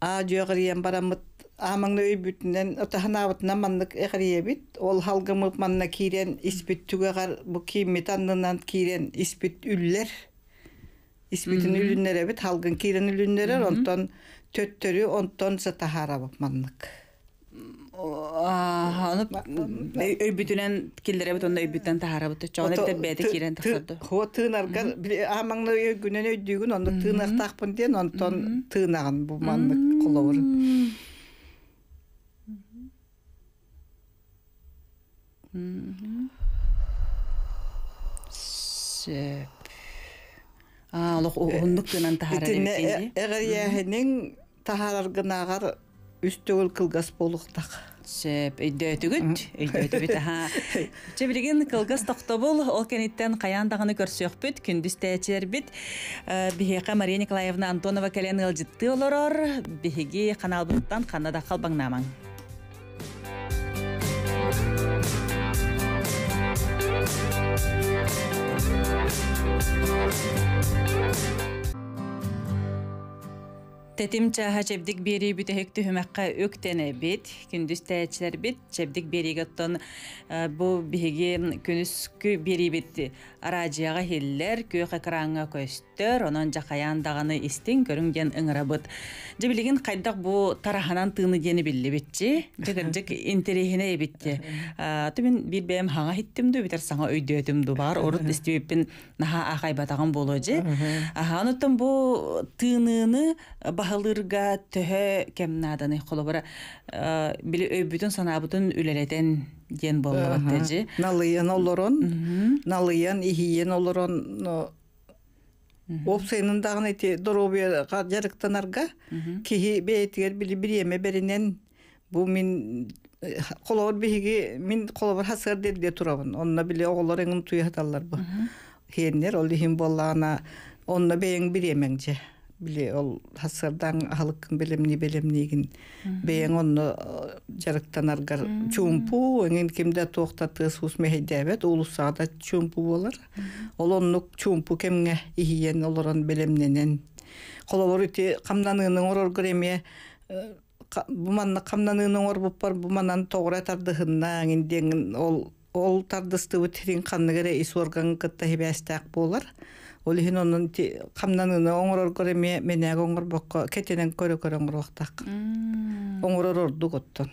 әғір ем барамыт амаңны үй бүтінен отаһын абытынан маннык эхриебит ол халгымып манна кирен испит түгәгәр бу киммит аннынан кирен испит үллер испитин үлүннер эбит халгын кирен үлүннер онтон төттөрү онтон сатахарабып маннык Аны өйбүтүнен килдере бит онда өйбүттен тахарабыт чоң эптер бети кирен тахсырды. Хо тынаргар амаңны өйгүнөн өйдүгүн онда тынактакпын ден онтон тынагын бу маннык куловур. Hı-hı. Сөп. Аа, лох угундук э, гынан тахара экен. Эгерияһинин э, э, тахараргынагар үстөгөл кылгас болуктак. Сөп, өйдөтүгүт, өйдөтүбүт аха. [LAUGHS] Чебилген кылгас токтобул, ол кениттен каян дагыны көрсөкпүт, күндүз бит. Бихека Мария Николаевна Антонова кален ылжытты олорор, бихиги каналбыттан канада калбаңнамаң. Тетим чаха чебдик бери бүтехек түһүмәккә өктене бит, күндүз тәчләр бит, чебдик бери бу биһиге күнүскү бери битти аражияға хеллер көк экранға көстөр онан жақаян дағаны истин көрінген ыңырабыт жебилигин қайдақ бұ тараханан тыны дені билли битчи жекержек интерехине ебитти түбин билбеем хаңа хиттимду битер саңа өйдөтүмду бар орут истибиппин наха ахайбатаган боло же аха онуттан бу тыныны бахылырга төһө кемнаданы холобара били өйбүтүн санаабытын үлелетен диэн боллабаттажы налыйын олорон налыйын ихиен олорон опсыйнын дагын эти доробия жарыктан арга кихи беэтигер били бириэме беринен бу мин колобор бихиги мин колобор хасыгар дедде турабын онна биле оголор эңин туйаталлар бу хиеннер ол ихин боллагана онна беэң бириэмеңже біле ол хасардан халыккын белемни белемнигин бейен оны э, жарыктан аргар чумпу эңин кимде токтаты сус ол ұсағда чумпу болар ол оның чумпу кемге ийен олорон белемненен колобор ити камданынын орор киреме э, буманна қамданының ор буппар буманан тогура тардыхынна эңинден ол ол тардыстыбы тирин канныгере ис орган болар ол иһин онун хамнаныны оңорор көрө менеге оңорбокко кетенен көрө көрө оңорлуктак оңорор ордук оттон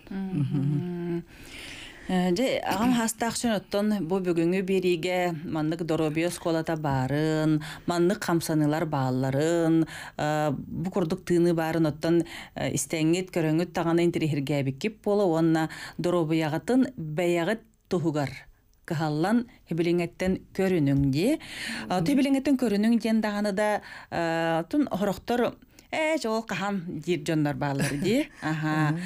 же агам хастаахчын оттон бу бүгүнгү бириге маннык доробио сколата баарын маннык камсанылар баалларын бу курдук тыыны баарын оттон истеңит көрөңүт тагана интирихиргебиккип боло онна доробуягатын бэягыт туһугар кыһаллан хебилиңеттен көрүнүң ди. Тебилиңеттен көрүнүң диэн даганы да э, тун хорохтор э жол кахан дир жондор баалар ди аха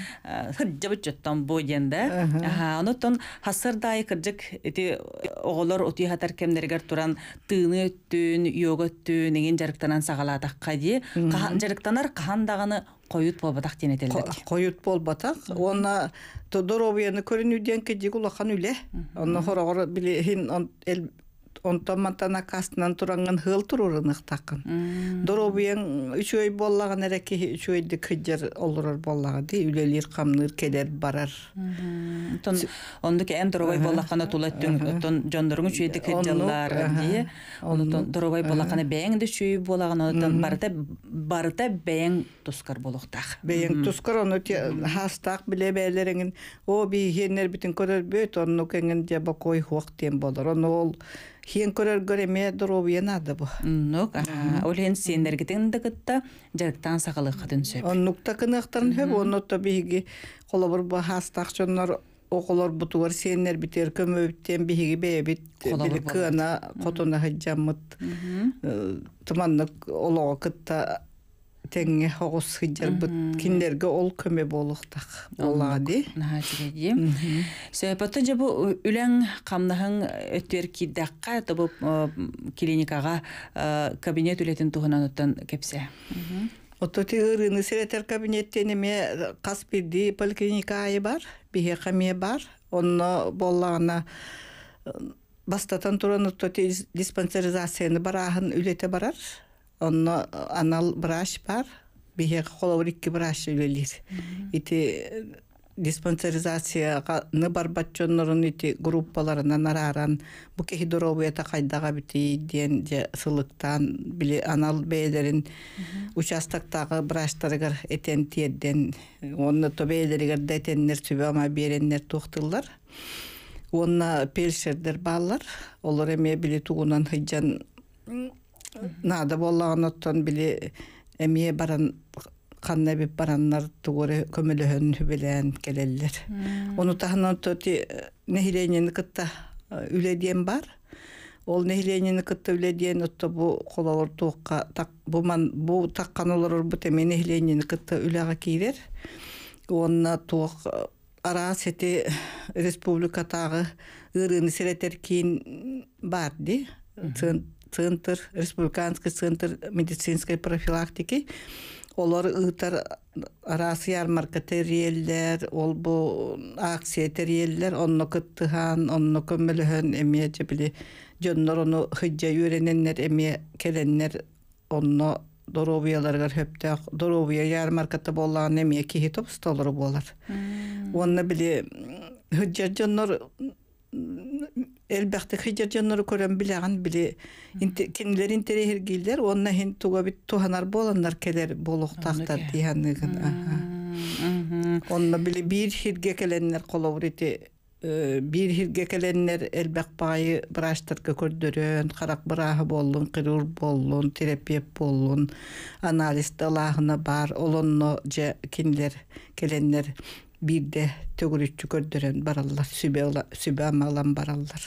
хыджабыт жоттон бу денде аха онотон хасырдай еті эти оголор хатар кемдергер туран тыыны өттүн үйөгө өттүн эген жарыктанан сагалаатакка ди жарыктанар кахандаганы коют болбатак тенетелдик коют болбатак она тодоробияны көрүнүүден кедигулахан үле онно хорогор билихин онтомантан акастынан туранган хыл турурынык такын. Доробуен үчөй боллаган эреки үчөйдү кыжыр олурор боллага ди үлелир камныр келер барар. онтон ондуки эн доробай боллакана тулаттын онтон жондоруң үчөйдү кыжыллар ди. Онтон доробай боллакана бэйен де чүй болаган одан барта барта бэйен тускар болохтак. Бэйен тускар ону хастак биле бээлериңин о би хенер бүтүн көрөр бөт онну кенген хуак тем болор. Ону ол хиен көрөргөр эме дробуен ады бу нук олен сиэннергитин дагытта жарыктан сагалыкка дүнсөп оннукта кынактарын хөп оннотто биһиги колобур бахастакчоннор околор бутугар сиэннер битер көмөбүттен биһиги бээбит кына котуна хаджаммыт тыманнык олого кытта теңе хоғус хиджарбыт киндерге ол көме болуқтақ болады. Нахатиге. же үлең э, үләң қамнаһың өттер кидаққа тобы э, клиникага э, кабинет үлетін туғынан кепсе. Ототи ырыны сиретер неме каспирди поликлиника бар, бихе бар. Онно боллағына бастатан туран диспансеризацияны барағын үлете барар онно э, анал браш бар бихе холовур врач браш үлелир ити э, барбат барбатчоннорун ити группаларынан арааран бу кехи доробуята кайдага бити диэн же сылыктан били анал бээлерин участоктагы врачтарыгар этен тиэрден онно то бээлеригерде этеннер сүбөма биэреннер туктыллар онна фельдшердер баалар олар эме били тугунан наада боллаганоттон били эмие баран ханна бип бараннар тугуре көмөлөһөн хүбелен келеллер. Ону тахынан тоти э, нехиленени кытта э, бар. Ол нехиленени кытта үледиен отто бу колалор туукка так бу ман бу таккан олорор бу теме нехиленени кытта үлага кийлер. Онна туок э, араас эти республика тагы ырын сиретер кийин бар ди. центр, республиканский центр медицинской профилактики. Олар ыытар арасы ярмарка тереллер, ол бу акция тереллер, онно кыттыхан, онно көмөлөһөн эмие жебили жоннор ону хыджа үйрененнер, эмие келеннер, онно Дорубияларга хөптә, Дорубия ярмарката болған эмие кихи топстолору болар. Онны били хыджа жоннор элбэхте хиҗерҗаннары көрәм биләгән биле кинләр интере һиргилдер онна һин туга бит туһанар боланнар келер булуктактар дигәннеген онна биле бир хирге келеннер колавыр ите бир һиргә келәннәр элбәк байы браштырга көрдөрөн карак бырагы болун хирург болун терапевт болун анализ бар олонно же кинләр келеннер бирде төгүрүччү көрдөрөн бараллар сүбө амалан бараллар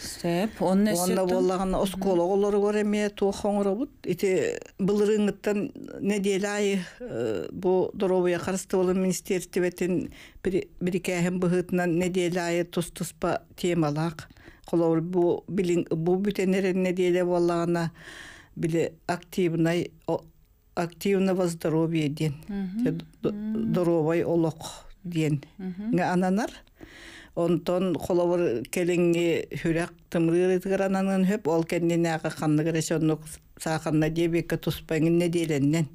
сеп он онун онна боллаган оскологолору көр эме туохоңоробут ити былырыңыттан неделяй бу здоровые харстволы министерствотин бирикээхим быхытынан неделяй тустуспа темалак холор бу билин бу бүтенерен неделе боллагана биле активнай активного здоровья ден. Здоровой олок ден. Ананар. Онтон холовор келинге хүрәк тымрыр ананын хөп ол кәннене аға қанны көресеннік сақанна дебекке не деленнен.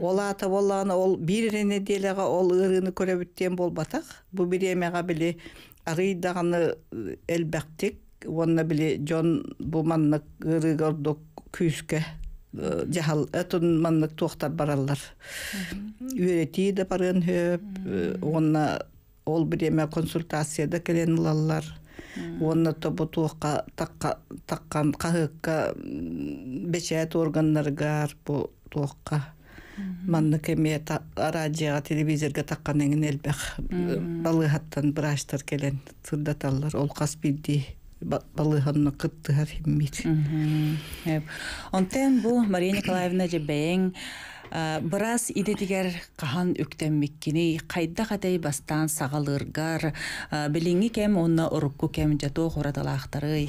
Ол ата боллағына ол бирене делега ол ырыны көрәбіттен болбатақ. Бұ биремеға біле арыйдағаны әлбәқтік. Э, Онна біле жон бұманнық ыры көрдік күйске жахал этун маннык туохтар бараллар үйрети да барын хөп онна ол консультация консультацияда келен улаллар онна тобу туохка таккан кахыкка бечаат органдаргар бу туохка маннык эме радиога телевизорго такканеңин эңин элбек врачтар келен сырдаталлар ол кас балыһанна кыттыһар химмит. Он тен бу Мария Николаевна жебең Бырас идетигер үктен меккіні, қайда қадай бастан сагалыргар біліңі кем онна урукку кем жато хурадалаахтарый.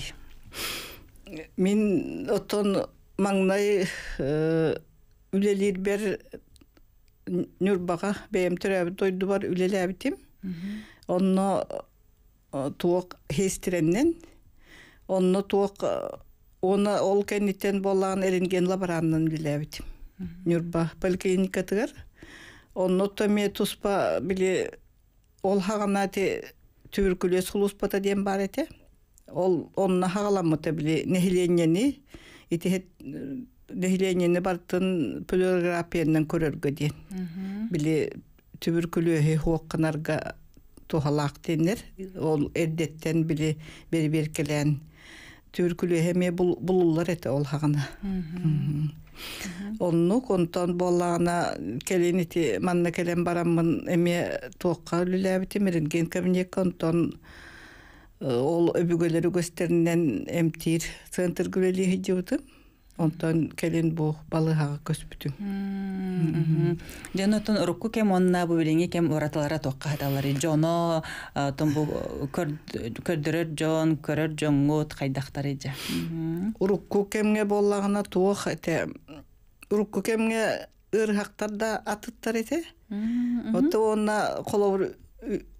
Мен отон маңнай э, үлелир бер нүрбаға бәйем әбі дойду бар үлелі әбітім. Онна э, туок хестереннен онно туок э, оны ол кенниттен боллаған эренген лабораннын билебит нюрба поликлиника тыгар онно томе туспа били ол хагана те туберкулез хулуспата дем бар эте ол онна хагаламыта били нехиленени итихет э, нехиленени бартын полиографиянын көрөргө диен били түбүркүлөһү хуокканарга тухалаак денер ол эрдеттен били берберкелен әме бұл булуллар эте ол хағына. онну контон боллагана келинити манна келен бараммын эми туокка үлүлээбити миринген кабинет контон ол өбүгөлөрү көстеринен эмтир центр күлелихи онтон келин бох балыхага көспүтүң жана тон урукку кем онна бубилиңи кем ораталара токка хаталар жоно тон бу көрдөрөр жон көрөр жоңгут кайдактар эже урукку кемге боллагына туох эте урукку кемге ырхактар да атыттар эте отто онна колобур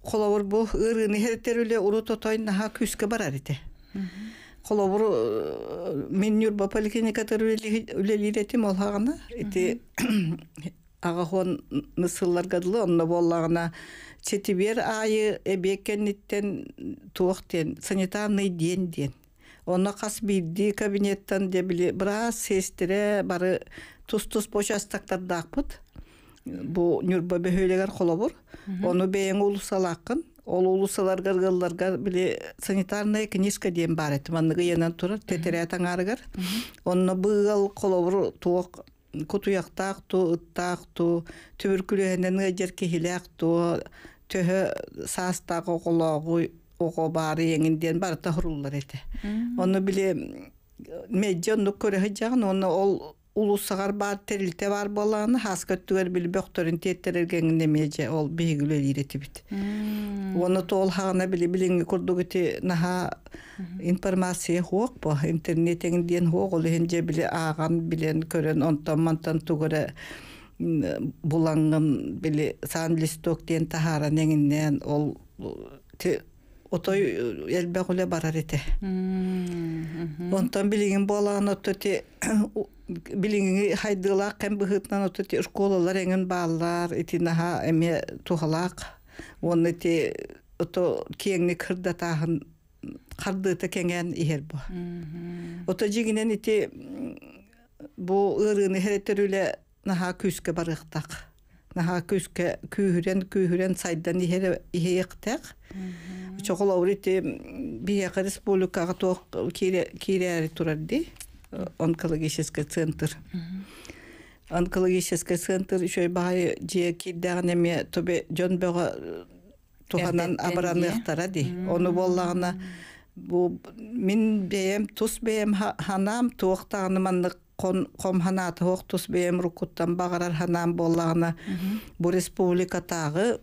колобур бу ырыны хеттерүле уру тотойн наха күскө барар эте холобур э, меннюр ба поликлиникатар үлелиретим олхагана ити [COUGHS] агахон нысылларга дылы онно боллагана четибер айы эбеккенниттен туохтен санитарный день ден онно кас бийди кабинеттен дебили бираз сестре бары тус тус почастактардакпыт бу нюрба бөхөйлегер холобур ону бейен улусалаккын ол улусалар гаргалларга биле санитарная книжка диэн бар эт анныгы енен турар тетере таңарыгар онно быгал колобур туок кутуяктаак ту ыттаак ту түбүркүлөһенен ыжер кихилеак ту төһө саастаак оголоогу ого баар баары еңинден барыта хуруллар эте онно биле меджи онно көрөхө жагын онно ол Улы бар терилте бар баланы хаска түгер бил бөхтөрүн теттерерген немеже ол бейгүлөр иретибит оны тол хагына били билинги курдугути наха информация хок бо интернетен диен хок ол хенже били аган билен көрөн онтон мантан тугура булангын били сан листок диен тахара ол отой элбегуле барар эте онтон билигин буолаан оттоти билигиңи хайдыылаак кем быхытынан оттоти школалар эңин бааллар ити наха эме тухалаак онун ити ото кырда кырдатаахын кардыыта кеңен иһер бу ото жигинен ити бу ырыны херетерүле наха күскө барыктак наха күскө күүһүрен күүһүрен сайдан иһер иһейиктак чокол аурите бияка республикага тох кире турарди онкологический центр онкологический центр еще и бай же кидагнеме тобе жон бога э, туханан абраныктара ди ону боллагына бу мин беем тус беем ханам туохтааныманнык комханат хоқ тус беем рукуттан багарар ханам боллагына бу республика тагы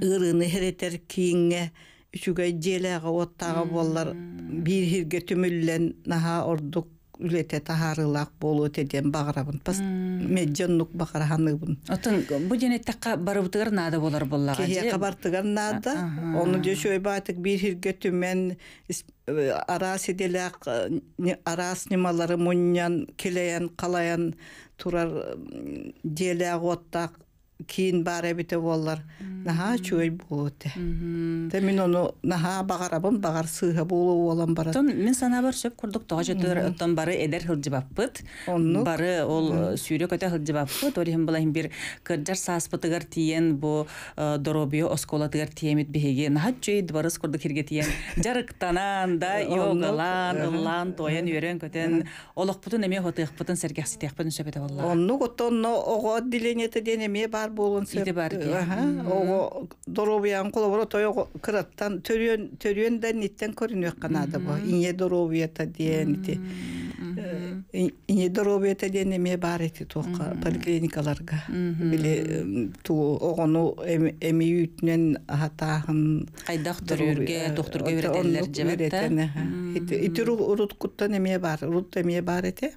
ырыны херетер кийинге үчүгэй диэлээҕэ уоттаҕа буоллар биир хирге түмүллэн наһаа ордук үлете тахарылак болу теден бағарабын мен меджоннук бақараханыбын отун бу дене такка барыбытыгар нада болар боллага кеге кабартыгар нада ону же шөй баатык бир хирге түмен э, арас э, иделак арас немалары муннян келеян калаян турар делеак оттак киин бары бите боллар наха чөй болуты. Те мен оны наха багарабын багар сыга болу олам бара. Тон мен сана бар сөп курдук тоо жөтөр оттон бары эдер хылжыбаппыт. Бары ол сүйрөк өтө хылжыбаппыт. Ол хем булайын бир кыржар сааспытыгар тиен бу доробио осколатыгар тиемит беге. Наха чөй дбарыс курдук хирге тиен. Жарыктанан да йогалан, ыллан тоен үйрөн көтен. Олокпутун эме хотык путун сергекситек путун сөпөтө болла. Онну готонно ого диленете денеме бар бар болын сеп. Иде бар ди. Ого доробиян колобро тойо кыраттан төрөн төрөн да ниттен көрүнөк канады бу. Инье доробията деген ити. Инье доробията диен эме бар ити тока поликлиникаларга. Биле туу огону эми үтнен хатаһын кайдак төрөргө доктурга үйрөтөлөр жебетте. Ити урут куттан эме бар, урут эме бар ити.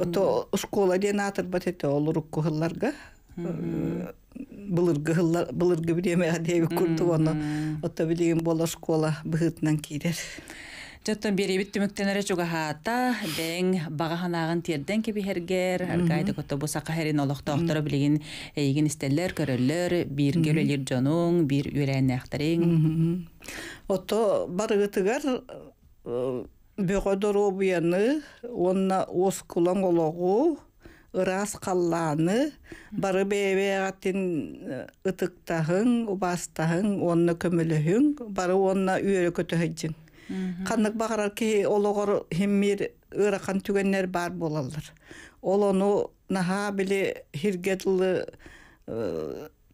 Ото школа ден атыр батете ол рукку хылларга. Былыргы хыллар былыргы биреме адеби курду оны. Ото билеген бола школа быгытнан кидер. Жаттан бері бит түмүктенере чуга хата, ден бага ханагын тирден кеби хергер, аргайды котто бу сака херин олохта охтора билген эйген истеллер, көрөллөр, бир гөлөлөр жонуң, бир үрәнәхтәрең. Ото барыгытыгар э, бөгө онна оскулан ологу ырас қалланы бары бээбеагатын э, ытыктахын убастахын онна көмөлөһүң бары онна үйөрө көтөһөджиң каннык багарар ки ологор химмир ыракан түгеннер бар болалар олону ону били биле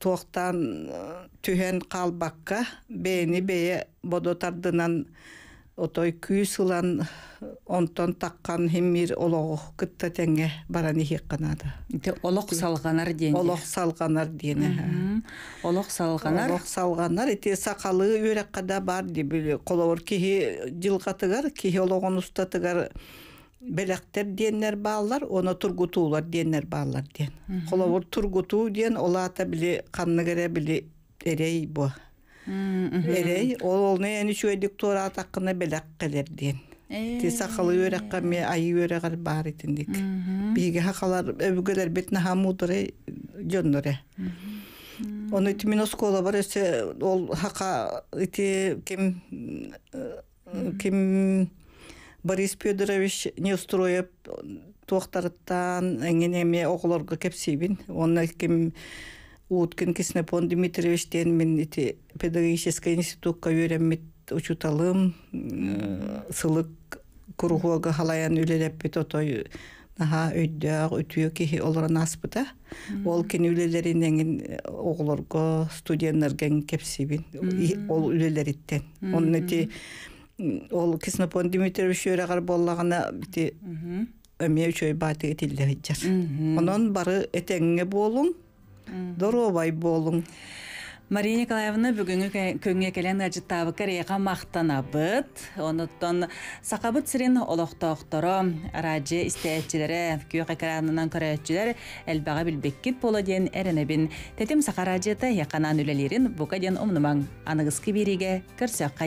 тоқтан э, э, түһен қалбаққа бээни бодо бодотардынан отой күйс ылан онтон таккан химмир олоғу кытта теңе баран ихиққанады. Ите олоқ салганар олок Олоқ салғанар дейін. Олоқ салғанар? Олоқ салғанар. Ите сақалы да бар дебілі. колобор кейі жылкатыгар кейі олоғын ұстатығар белектер диеннер баалар, оно тургутуулар диеннер баалар ден колобор тургутуу дейін, олата били қанны кәрі білі, әрей Әрей, ол олны әні шөй доктора атаққына бәләк кәлер ден. Ти сақалы өрәққа ме айы бар итіндік. Биге хақалар өбігілер бетіне хамудыры жонныры. Оны тимин оскола бар өсе ол хақа ити кем кем Борис Пёдорович не устроеп тоқтарыттан әңгенеме оғыларға кепсейбін. Оны кем Уткин Киснепон Дмитриевичтен мен ити педагогический институтка үйренмит учуталым сылык кургуага халаян үлелеппит отой наха өйдөк үтүө кихи олорон аспыта ол кини үлелеринен оголорго студенттерге кепсибин ол үлелериттен онун ити ол Киснепон Дмитриевич үйрәгәр боллагына ити эме үчөй баты этилдер. Онон бары этеңге болун, доробай болуң Мария Николаевна бүгінгі көңе келен ажыттабы кореяға мақтанабыт. Онуттон сақабыт сирин олоқтоқторо, ражи истеетчилере, күйек экранынан көрэетчилер әлбаға билбеккит боло ден әренебин. Тетим сақа раджиета яқанан үлелерин бұқа ден омнымаң. Анығыз кибериге көрсөк